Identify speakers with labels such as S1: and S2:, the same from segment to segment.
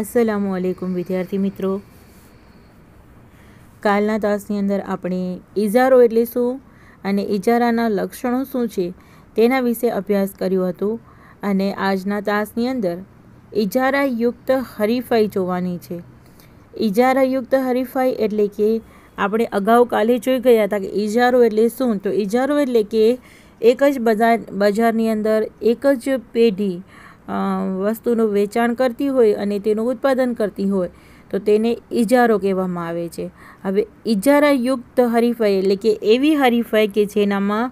S1: અસલામુ અલૈકુમ વિદ્યાર્થી મિત્રો કાલના તાસની અંદર આપણે ઇજારો એટલે શું અને ઇજારાના લક્ષણો શું છે તેના વિશે અભ્યાસ કર્યો હતો અને આજના તાસની અંદર ઇજારાયુક્ત હરીફાઈ જોવાની છે ઇજારાયુક્ત હરીફાઈ એટલે કે આપણે અગાઉ કાલે જોઈ ગયા હતા કે ઇજારો એટલે શું તો ઇજારો એટલે કે એક જ બજાર બજારની અંદર એક જ પેઢી વસ્તુનું વેચાણ કરતી હોય અને તેનું ઉત્પાદન કરતી હોય તો તેને ઇજારો કહેવામાં આવે છે હવે ઇજારાયુક્ત હરીફાઈ એટલે કે એવી હરીફાઈ કે જેનામાં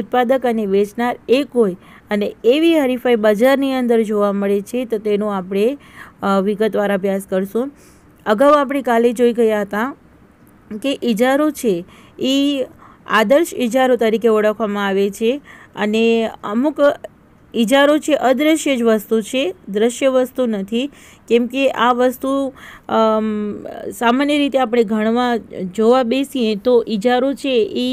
S1: ઉત્પાદક અને વેચનાર એક હોય અને એવી હરીફાઈ બજારની અંદર જોવા મળે છે તો તેનો આપણે વિગતવાર અભ્યાસ કરશું અગાઉ આપણે કાલે જોઈ ગયા હતા કે ઇજારો છે એ આદર્શ ઇજારો તરીકે ઓળખવામાં આવે છે અને અમુક ઇજારો છે અદૃશ્ય જ વસ્તુ છે દ્રશ્ય વસ્તુ નથી કેમ કે આ વસ્તુ સામાન્ય રીતે આપણે ઘણવા જોવા બેસીએ તો ઇજારો છે એ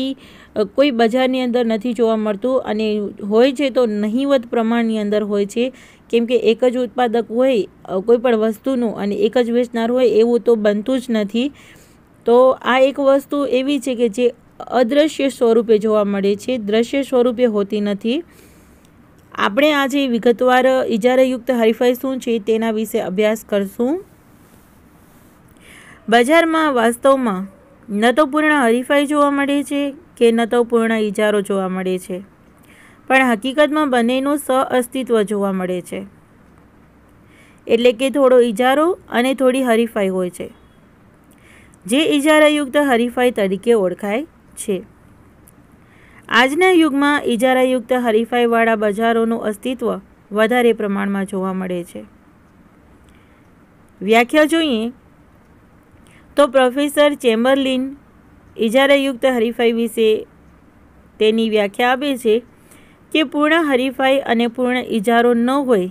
S1: કોઈ બજારની અંદર નથી જોવા મળતું અને હોય છે તો નહીવત પ્રમાણની અંદર હોય છે કેમ કે એક જ ઉત્પાદક હોય કોઈપણ વસ્તુનું અને એક જ વેચનાર હોય એવું તો બનતું જ નથી તો આ એક વસ્તુ એવી છે કે જે અદ્રશ્ય સ્વરૂપે જોવા મળે છે દ્રશ્ય સ્વરૂપે હોતી નથી આપણે આજે વિગતવાર ઇજારાયુક્ત હરીફાઈ શું છે તેના વિશે અભ્યાસ કરશું બજારમાં વાસ્તવમાં ન તો પૂર્ણ હરીફાઈ જોવા મળે છે કે ન તો પૂર્ણ ઇજારો જોવા મળે છે પણ હકીકતમાં બંનેનું અસ્તિત્વ જોવા મળે છે એટલે કે થોડો ઇજારો અને થોડી હરીફાઈ હોય છે જે ઇજારાયુક્ત હરીફાઈ તરીકે ઓળખાય છે આજના યુગમાં ઇજારાયુક્ત હરીફાઈવાળા બજારોનું અસ્તિત્વ વધારે પ્રમાણમાં જોવા મળે છે વ્યાખ્યા જોઈએ તો પ્રોફેસર ચેમ્બરલિન ઇજારાયુક્ત હરીફાઈ વિશે તેની વ્યાખ્યા આપે છે કે પૂર્ણ હરીફાઈ અને પૂર્ણ ઇજારો ન હોય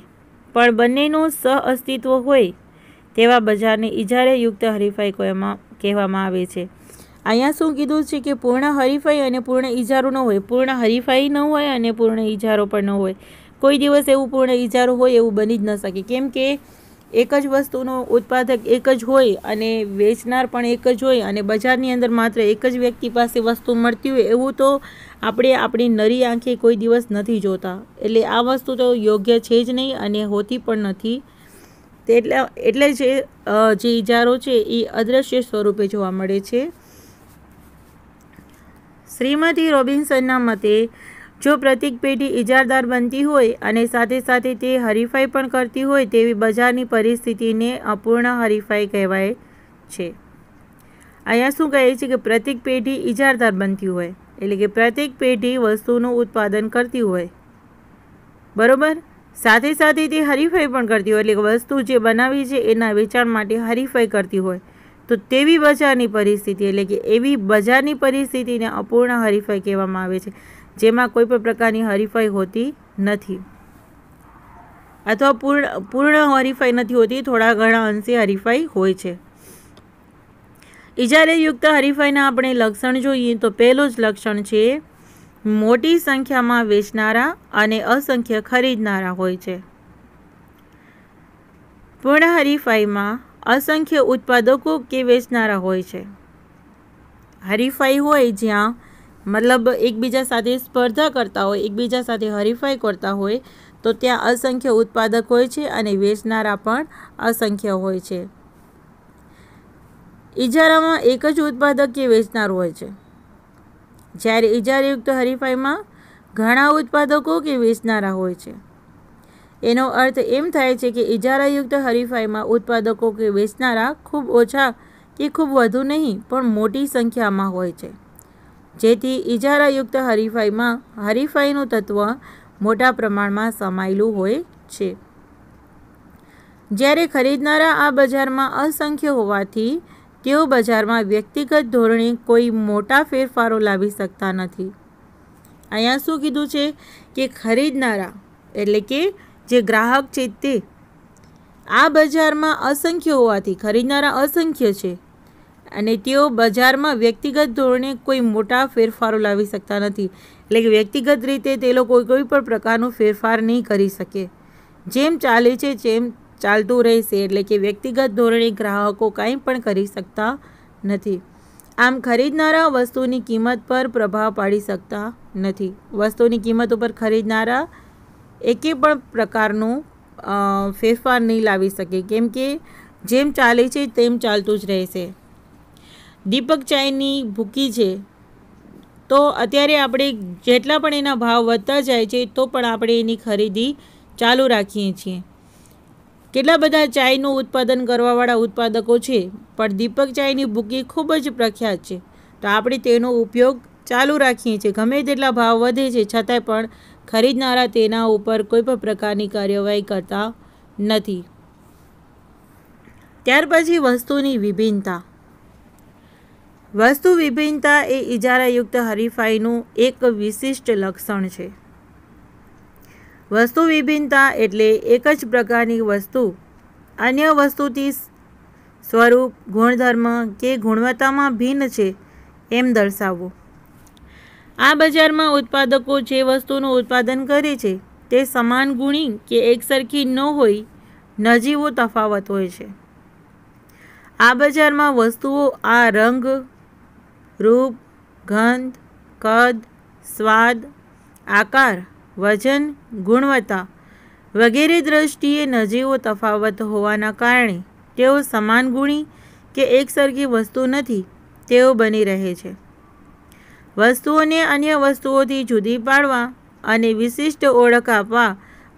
S1: પણ બંનેનું સહ અસ્તિત્વ હોય તેવા બજારને ઇજારાયુક્ત હરીફાઈ કહેવામાં આવે છે અહીંયા શું કીધું છે કે પૂર્ણ હરીફાઈ અને પૂર્ણ ઇજારો ન હોય પૂર્ણ હરીફાઈ ન હોય અને પૂર્ણ ઇજારો પણ ન હોય કોઈ દિવસ એવું પૂર્ણ ઇજારો હોય એવું બની જ ન શકે કેમ કે એક જ વસ્તુનો ઉત્પાદક એક જ હોય અને વેચનાર પણ એક જ હોય અને બજારની અંદર માત્ર એક જ વ્યક્તિ પાસે વસ્તુ મળતી હોય એવું તો આપણે આપણી નરી આંખે કોઈ દિવસ નથી જોતા એટલે આ વસ્તુ તો યોગ્ય છે જ નહીં અને હોતી પણ નથી તે એટલે એટલે જે જે ઇજારો છે એ અદૃશ્ય સ્વરૂપે જોવા મળે છે શ્રીમતી રોબિન્સનના મતે જો પ્રતિક પેઢી ઇજારદાર બનતી હોય અને સાથે સાથે તે હરીફાઈ પણ કરતી હોય તેવી બજારની પરિસ્થિતિને અપૂર્ણ હરીફાઈ કહેવાય છે અહીંયા શું કહે છે કે પ્રતિક પેઢી ઇજારદાર બનતી હોય એટલે કે પ્રત્યેક પેઢી વસ્તુનું ઉત્પાદન કરતી હોય બરાબર સાથે સાથે તે હરીફાઈ પણ કરતી હોય એટલે કે વસ્તુ જે બનાવી છે એના વેચાણ માટે હરીફાઈ કરતી હોય તો તેવી બજારની પરિસ્થિતિ એટલે કે એવી બજારની પરિસ્થિતિને અપૂર્ણ હરીફાઈ કહેવામાં આવે છે જેમાં કોઈ પણ પ્રકારની હરીફાઈ હોતી નથી અથવા પૂર્ણ પૂર્ણ હરીફાઈ નથી હોતી થોડા ઘણા અંશે હરીફાઈ હોય છે ઇજારેયુક્ત હરીફાઈના આપણે લક્ષણ જોઈએ તો પહેલું જ લક્ષણ છે મોટી સંખ્યામાં વેચનારા અને અસંખ્ય ખરીદનારા હોય છે પૂર્ણ હરીફાઈમાં અસંખ્ય ઉત્પાદકો કે વેચનારા હોય છે હરીફાઈ હોય જ્યાં મતલબ એકબીજા સાથે સ્પર્ધા કરતા હોય એકબીજા સાથે હરીફાઈ કરતા હોય તો ત્યાં અસંખ્ય ઉત્પાદક હોય છે અને વેચનારા પણ અસંખ્ય હોય છે ઇજારામાં એક જ ઉત્પાદક કે વેચનાર હોય છે જ્યારે ઇજારયુક્ત હરીફાઈમાં ઘણા ઉત્પાદકો કે વેચનારા હોય છે એનો અર્થ એમ થાય છે કે ઇજારાયુક્ત હરીફાઈમાં ઉત્પાદકો કે વેચનારા ખૂબ ઓછા કે ખૂબ વધુ નહીં પણ મોટી સંખ્યામાં હોય છે જેથી ઇજારાયુક્ત હરીફાઈમાં હરીફાઈનું તત્વ મોટા પ્રમાણમાં સમાયેલું હોય છે જ્યારે ખરીદનારા આ બજારમાં અસંખ્ય હોવાથી તેઓ બજારમાં વ્યક્તિગત ધોરણે કોઈ મોટા ફેરફારો લાવી શકતા નથી અહીંયા શું કીધું છે કે ખરીદનારા એટલે કે જે ગ્રાહક છે તે આ બજારમાં અસંખ્ય હોવાથી ખરીદનારા અસંખ્ય છે અને તેઓ બજારમાં વ્યક્તિગત ધોરણે કોઈ મોટા ફેરફારો લાવી શકતા નથી એટલે કે વ્યક્તિગત રીતે તે લોકો કોઈ પણ પ્રકારનો ફેરફાર નહીં કરી શકે જેમ ચાલે છે જેમ ચાલતું રહેશે એટલે કે વ્યક્તિગત ધોરણે ગ્રાહકો કંઈ પણ કરી શકતા નથી આમ ખરીદનારા વસ્તુની કિંમત પર પ્રભાવ પાડી શકતા નથી વસ્તુની કિંમત ઉપર ખરીદનારા એકે પણ પ્રકારનું ફેરફાર નહીં લાવી શકે કેમ કે જેમ ચાલે છે તેમ ચાલતું જ રહેશે દીપક ચાઈની ભૂકી છે તો અત્યારે આપણે જેટલા પણ એના ભાવ વધતા જાય છે તો પણ આપણે એની ખરીદી ચાલુ રાખીએ છીએ કેટલા બધા ચાયનું ઉત્પાદન કરવાવાળા ઉત્પાદકો છે પણ દીપક ચાયની ભૂકી ખૂબ જ પ્રખ્યાત છે તો આપણે તેનો ઉપયોગ ચાલુ રાખીએ છીએ ગમે તેટલા ભાવ વધે છે છતાંય પણ ખરીદનારા તેના ઉપર કોઈ પણ પ્રકારની કાર્યવાહી કરતા નથી ત્યાર પછી વસ્તુની વિભિન્નતા વસ્તુ વિભિન્નતા એ ઇજારાયુક્ત હરીફાઈનું એક વિશિષ્ટ લક્ષણ છે વસ્તુ વિભિન્નતા એટલે એક જ પ્રકારની વસ્તુ અન્ય વસ્તુથી સ્વરૂપ ગુણધર્મ કે ગુણવત્તામાં ભિન્ન છે એમ દર્શાવવું આ બજારમાં ઉત્પાદકો જે વસ્તુનું ઉત્પાદન કરે છે તે સમાન ગુણી કે એકસરખી ન હોય નજીવો તફાવત હોય છે આ બજારમાં વસ્તુઓ આ રંગ રૂપ ગંધ કદ સ્વાદ આકાર વજન ગુણવત્તા વગેરે દ્રષ્ટિએ નજીવો તફાવત હોવાના કારણે તેઓ સમાન ગુણી કે એકસરખી વસ્તુ નથી તેઓ બની રહે છે વસ્તુઓને અન્ય વસ્તુઓથી જુદી પાડવા અને વિશિષ્ટ ઓળખ આપવા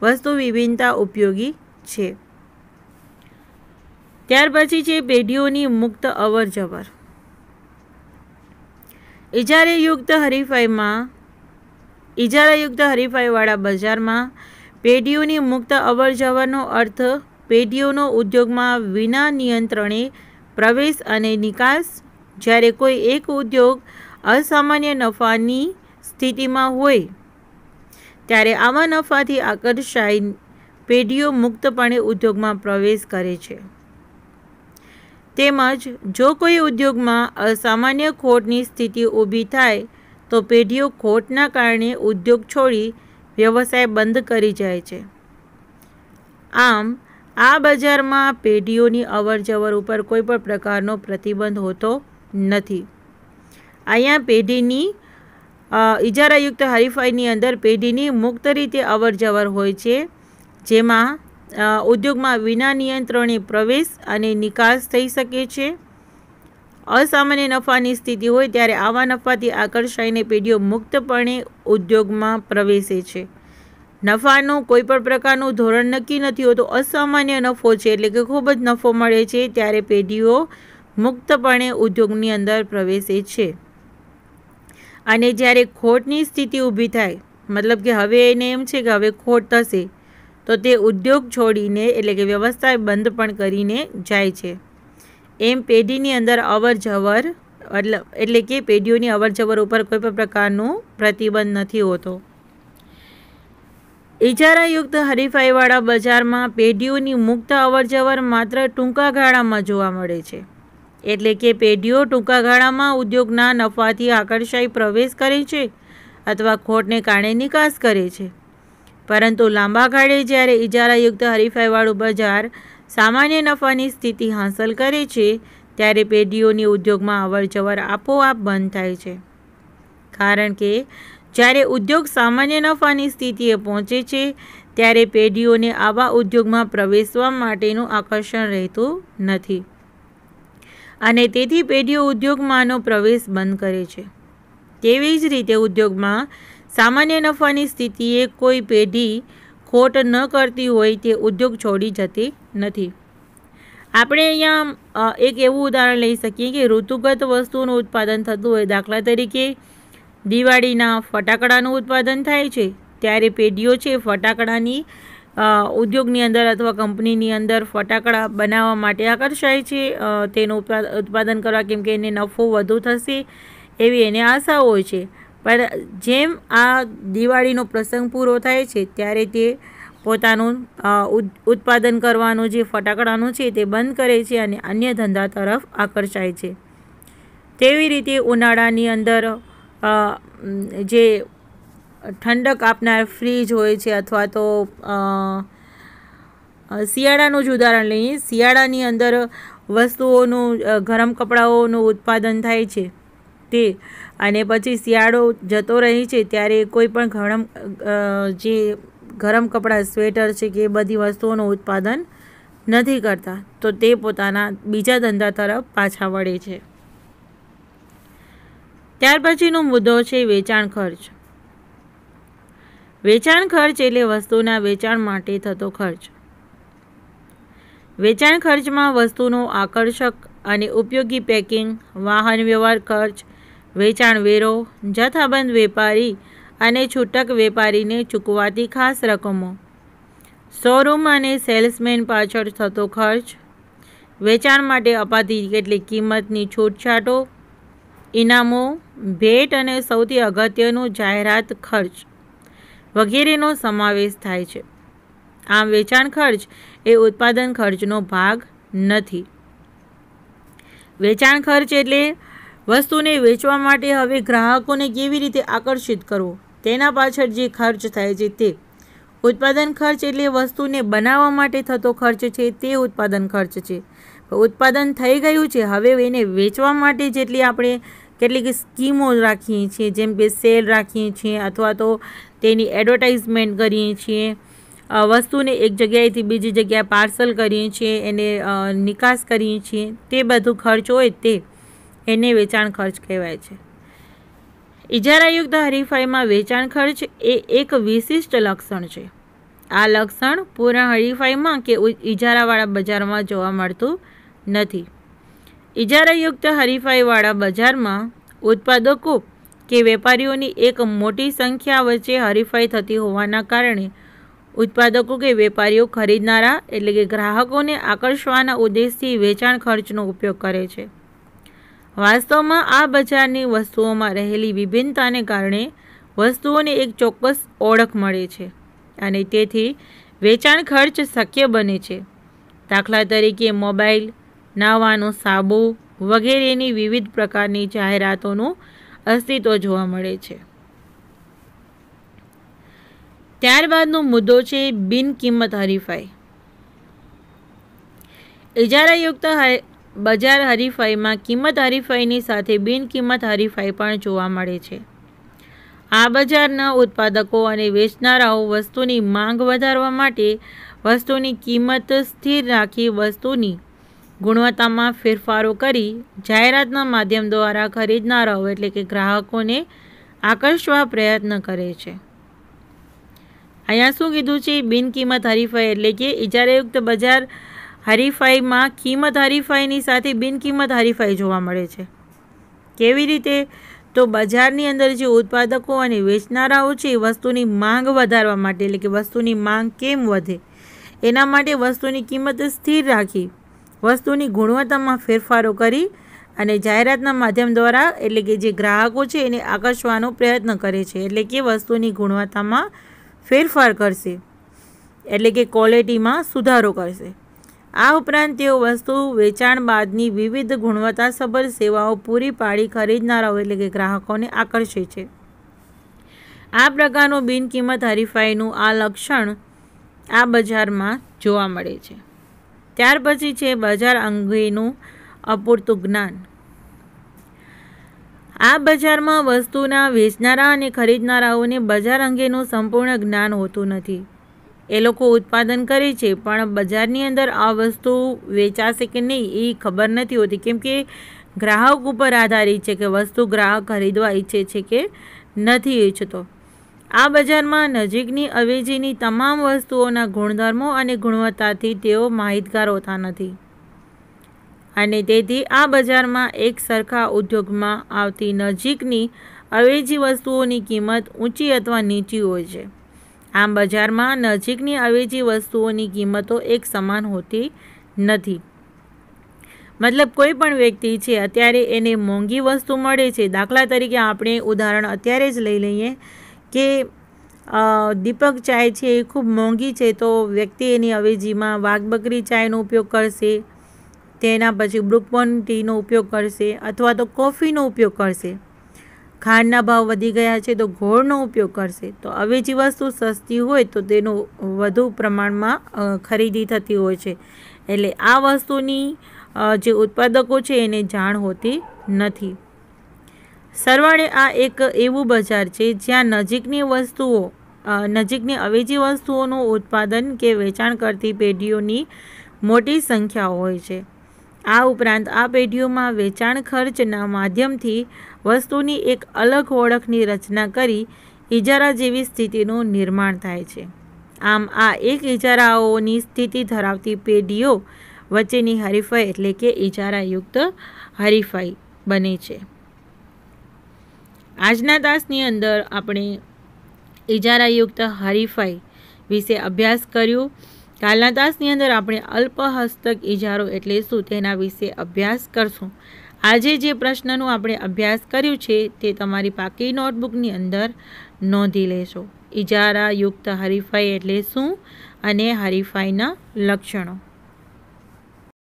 S1: વસ્તુ વિભિન્નતા ઉપયોગી છે ત્યાર પછી છે પેઢીઓની મુક્ત અવર જવર ઇજારેયુક્ત હરીફાઈમાં ઇજારાયુક્ત હરીફાઈવાળા બજારમાં પેઢીઓની મુક્ત અવર જવરનો અર્થ પેઢીઓનો ઉદ્યોગમાં વિના નિયંત્રણે પ્રવેશ અને નિકાસ જ્યારે કોઈ એક ઉદ્યોગ અસામાન્ય નફાની સ્થિતિમાં હોય ત્યારે આવા નફાથી આકર્ષાઈ પેઢીઓ મુક્તપણે ઉદ્યોગમાં પ્રવેશ કરે છે તેમજ જો કોઈ ઉદ્યોગમાં અસામાન્ય ખોટની સ્થિતિ ઊભી થાય તો પેઢીઓ ખોટના કારણે ઉદ્યોગ છોડી વ્યવસાય બંધ કરી જાય છે આમ આ બજારમાં પેઢીઓની અવરજવર ઉપર કોઈ પણ પ્રકારનો પ્રતિબંધ હોતો નથી અહીંયા પેઢીની ઇજારાયુક્ત હરીફાઈની અંદર પેઢીની મુક્ત રીતે અવર જવર હોય છે જેમાં ઉદ્યોગમાં વિના નિયંત્રણે પ્રવેશ અને નિકાસ થઈ શકે છે અસામાન્ય નફાની સ્થિતિ હોય ત્યારે આવા નફાથી આકર્ષાઈને પેઢીઓ મુક્તપણે ઉદ્યોગમાં પ્રવેશે છે નફાનું કોઈપણ પ્રકારનું ધોરણ નક્કી નથી હોતું અસામાન્ય નફો છે એટલે કે ખૂબ જ નફો મળે છે ત્યારે પેઢીઓ મુક્તપણે ઉદ્યોગની અંદર પ્રવેશે છે અને જ્યારે ખોટની સ્થિતિ ઊભી થાય મતલબ કે હવે એને એમ છે કે હવે ખોટ થશે તો તે ઉદ્યોગ છોડીને એટલે કે વ્યવસાય બંધ પણ કરીને જાય છે એમ પેઢીની અંદર અવર જવર એટલે કે પેઢીઓની અવર જવર ઉપર કોઈ પણ પ્રકારનું પ્રતિબંધ નથી હોતો ઇજારાયુક્ત હરીફાઈવાળા બજારમાં પેઢીઓની મુક્ત અવર માત્ર ટૂંકા ગાળામાં જોવા મળે છે એટલે કે પેઢીઓ ટૂંકા ગાળામાં ઉદ્યોગના નફાથી આકર્ષાઈ પ્રવેશ કરે છે અથવા ખોટને કારણે નિકાસ કરે છે પરંતુ લાંબા ગાળે જ્યારે ઇજારાયુક્ત હરીફાઈવાળું બજાર સામાન્ય નફાની સ્થિતિ હાંસલ કરે છે ત્યારે પેઢીઓની ઉદ્યોગમાં અવરજવર આપોઆપ બંધ થાય છે કારણ કે જ્યારે ઉદ્યોગ સામાન્ય નફાની સ્થિતિએ પહોંચે છે ત્યારે પેઢીઓને આવા ઉદ્યોગમાં પ્રવેશવા માટેનું આકર્ષણ રહેતું નથી અને તેથી પેઢીઓ ઉદ્યોગમાંનો પ્રવેશ બંધ કરે છે તેવી જ રીતે ઉદ્યોગમાં સામાન્ય નફાની સ્થિતિએ કોઈ પેઢી ખોટ ન કરતી હોય તે ઉદ્યોગ છોડી જતી નથી આપણે અહીંયા એક એવું ઉદાહરણ લઈ શકીએ કે ઋતુગત વસ્તુનું ઉત્પાદન થતું હોય દાખલા તરીકે દિવાળીના ફટાકડાનું ઉત્પાદન થાય છે ત્યારે પેઢીઓ છે ફટાકડાની ઉદ્યોગની અંદર અથવા કંપનીની અંદર ફટાકડા બનાવવા માટે આકર્ષાય છે તેનું ઉત્પાદન કરવા કેમ કે એને નફો વધુ થશે એવી એને આશા હોય છે પણ જેમ આ દિવાળીનો પ્રસંગ પૂરો થાય છે ત્યારે તે પોતાનું ઉત્પાદન કરવાનું જે ફટાકડાનું છે તે બંધ કરે છે અને અન્ય ધંધા તરફ આકર્ષાય છે તેવી રીતે ઉનાળાની અંદર જે ઠંડક આપનાર ફ્રીજ હોય છે અથવા તો શિયાળાનું જ ઉદાહરણ લઈએ શિયાળાની અંદર વસ્તુઓનું ગરમ કપડાઓનું ઉત્પાદન થાય છે તે અને પછી શિયાળો જતો રહે છે ત્યારે કોઈ પણ ગરમ જે ગરમ કપડાં સ્વેટર છે કે એ બધી વસ્તુઓનું ઉત્પાદન નથી કરતા તો તે પોતાના બીજા ધંધા તરફ પાછા વળે છે ત્યાર પછીનો મુદ્દો છે વેચાણ ખર્ચ વેચાણ ખર્ચ એટલે વસ્તુના વેચાણ માટે થતો ખર્ચ વેચાણ ખર્ચમાં વસ્તુનો આકર્ષક અને ઉપયોગી પેકિંગ વાહન વ્યવહાર ખર્ચ વેચાણ વેરો જથ્થાબંધ વેપારી અને છૂટક વેપારીને ચૂકવાતી ખાસ રકમો શોરૂમ અને સેલ્સમેન પાછળ થતો ખર્ચ વેચાણ માટે અપાતી કેટલીક કિંમતની છૂટછાટો ઇનામો ભેટ અને સૌથી અગત્યનું જાહેરાત ખર્ચ વગેરેનો સમાવેશ થાય છે આમ વેચાણ ખર્ચ એ ઉત્પાદન ખર્ચનો ભાગ નથી વેચાણ ખર્ચ એટલે વસ્તુને વેચવા માટે હવે ગ્રાહકોને કેવી રીતે આકર્ષિત કરવો તેના પાછળ જે ખર્ચ થાય છે તે ઉત્પાદન ખર્ચ એટલે વસ્તુને બનાવવા માટે થતો ખર્ચ છે તે ઉત્પાદન ખર્ચ છે ઉત્પાદન થઈ ગયું છે હવે એને વેચવા માટે જેટલી આપણે કેટલીક સ્કીમો રાખીએ છીએ જેમ કે સેલ રાખીએ છીએ અથવા તો તેની એડવર્ટાઇઝમેન્ટ કરીએ છીએ વસ્તુને એક જગ્યાએથી બીજી જગ્યાએ પાર્સલ કરીએ છીએ એને નિકાસ કરીએ છીએ તે બધું ખર્ચ હોય તે એને વેચાણ ખર્ચ કહેવાય છે ઇજારાયુક્ત હરીફાઈમાં વેચાણ ખર્ચ એ એક વિશિષ્ટ લક્ષણ છે આ લક્ષણ પૂર્ણ હરીફાઈમાં કે ઇજારાવાળા બજારમાં જોવા મળતું નથી ઇજારાયુક્ત હરીફાઈવાળા બજારમાં ઉત્પાદકો કે વેપારીઓની એક મોટી સંખ્યા વચ્ચે હરીફાઈ થતી હોવાના કારણે ઉત્પાદકો કે વેપારીઓ ખરીદનારા એટલે કે ગ્રાહકોને આકર્ષવાના ઉદ્દેશથી વેચાણ ખર્ચનો ઉપયોગ કરે છે વાસ્તવમાં આ બજારની વસ્તુઓમાં રહેલી વિભિન્નતાને કારણે વસ્તુઓને એક ચોક્કસ ઓળખ મળે છે અને તેથી વેચાણ ખર્ચ શક્ય બને છે દાખલા તરીકે મોબાઈલ નાવાનો સાબુ વગેરેની વિવિધ પ્રકારની જાહેરાતોનું અસ્તિત્વ જોવા મળે છે ત્યારબાદનો મુદ્દો છે બિનકિંમત હરીફાઈ ઇજારાયુક્ત બજાર હરીફાઈમાં કિંમત હરીફાઈની સાથે બિનકિંમત હરીફાઈ પણ જોવા મળે છે આ બજારના ઉત્પાદકો અને વેચનારાઓ વસ્તુની માંગ વધારવા માટે વસ્તુની કિંમત સ્થિર રાખી વસ્તુની ગુણવત્તામાં ફેરફારો કરી જાહેરાતના માધ્યમ દ્વારા ખરીદનારાઓ એટલે કે ગ્રાહકોને આકર્ષવા પ્રયત્ન કરે છે અહીંયા શું કીધું છે બિનકિંમત હરીફાઈ એટલે કે ઇજારાયુક્ત બજાર હરીફાઈમાં કિંમત હરીફાઈની સાથે બિનકિંમત હરીફાઈ જોવા મળે છે કેવી રીતે તો બજારની અંદર જે ઉત્પાદકો અને વેચનારાઓ છે વસ્તુની માંગ વધારવા માટે એટલે કે વસ્તુની માંગ કેમ વધે એના માટે વસ્તુની કિંમત સ્થિર રાખી વસ્તુની ગુણવત્તામાં ફેરફારો કરી અને જાહેરાતના માધ્યમ દ્વારા એટલે કે જે ગ્રાહકો છે એને આકર્ષવાનો પ્રયત્ન કરે છે એટલે કે વસ્તુની ગુણવત્તામાં ફેરફાર કરશે એટલે કે ક્વોલિટીમાં સુધારો કરશે આ ઉપરાંત તેઓ વસ્તુ વેચાણ બાદની વિવિધ ગુણવત્તાસભર સેવાઓ પૂરી પાડી ખરીદનારાઓ એટલે કે ગ્રાહકોને આકર્ષે છે આ પ્રકારનું બિનકિંમત હરીફાઈનું આ લક્ષણ આ બજારમાં જોવા મળે છે ત્યાર પછી છે બજાર અંગેનું અપૂરતું જ્ઞાન આ બજારમાં વસ્તુના વેચનારા અને ખરીદનારાઓને બજાર અંગેનું સંપૂર્ણ જ્ઞાન હોતું નથી એ લોકો ઉત્પાદન કરે છે પણ બજારની અંદર આ વસ્તુ વેચાશે કે નહીં એ ખબર નથી હોતી કેમ કે ગ્રાહક ઉપર આધારિત છે કે વસ્તુ ગ્રાહક ખરીદવા ઈચ્છે છે કે નથી ઈચ્છતો આ બજારમાં નજીકની અવેજીની તમામ વસ્તુઓના ગુણધર્મો અને ગુણવત્તાથી તેઓ માહિતગાર હોતા નથી અને તેથી આ બજારમાં એક સરખા ઉદ્યોગમાં આવતી નજીકની અવેજી વસ્તુઓની કિંમત ઊંચી અથવા નીચી હોય છે આમ બજારમાં નજીકની અવેજી વસ્તુઓની કિંમતો એક સમાન હોતી નથી મતલબ કોઈ પણ વ્યક્તિ છે અત્યારે એને મોંઘી વસ્તુ મળે છે દાખલા તરીકે આપણે ઉદાહરણ અત્યારે જ લઈ લઈએ કે દીપક ચાય છે એ ખૂબ મોંઘી છે તો વ્યક્તિ એની અવેજીમાં વાઘબકરી ચાયનો ઉપયોગ કરશે તેના પછી બ્રુકબોન ટીનો ઉપયોગ કરશે અથવા તો કોફીનો ઉપયોગ કરશે ખાંડના ભાવ વધી ગયા છે તો ઘોળનો ઉપયોગ કરશે તો અવેજી વસ્તુ સસ્તી હોય તો તેનો વધુ પ્રમાણમાં ખરીદી થતી હોય છે એટલે આ વસ્તુની જે ઉત્પાદકો છે એને જાણ હોતી નથી સરવાળે આ એક એવું બજાર છે જ્યાં નજીકની વસ્તુઓ નજીકની અવેજી વસ્તુઓનું ઉત્પાદન કે વેચાણ કરતી પેઢીઓની મોટી સંખ્યા હોય છે આ ઉપરાંત આ પેઢીઓમાં વેચાણ ખર્ચના માધ્યમથી વસ્તુની એક અલગ ઓળખની રચના કરી ઇજારા જેવી સ્થિતિનું નિર્માણ થાય છે આમ આ એક ઇજારાઓની સ્થિતિ ધરાવતી પેઢીઓ વચ્ચેની હરીફાઈ એટલે કે ઇજારાયુક્ત હરીફાઈ બને છે આજના તાસની અંદર આપણે ઇજારાયુક્ત હરીફાઈ વિશે અભ્યાસ કર્યો કાલના તાસની અંદર આપણે અલ્પહસ્તક ઇજારો એટલે શું તેના વિશે અભ્યાસ કરશું આજે જે પ્રશ્નનું આપણે અભ્યાસ કર્યું છે તે તમારી પાકી નોટબુકની અંદર નોંધી લેશો ઇજારાયુક્ત હરીફાઈ એટલે શું અને હરીફાઈના લક્ષણો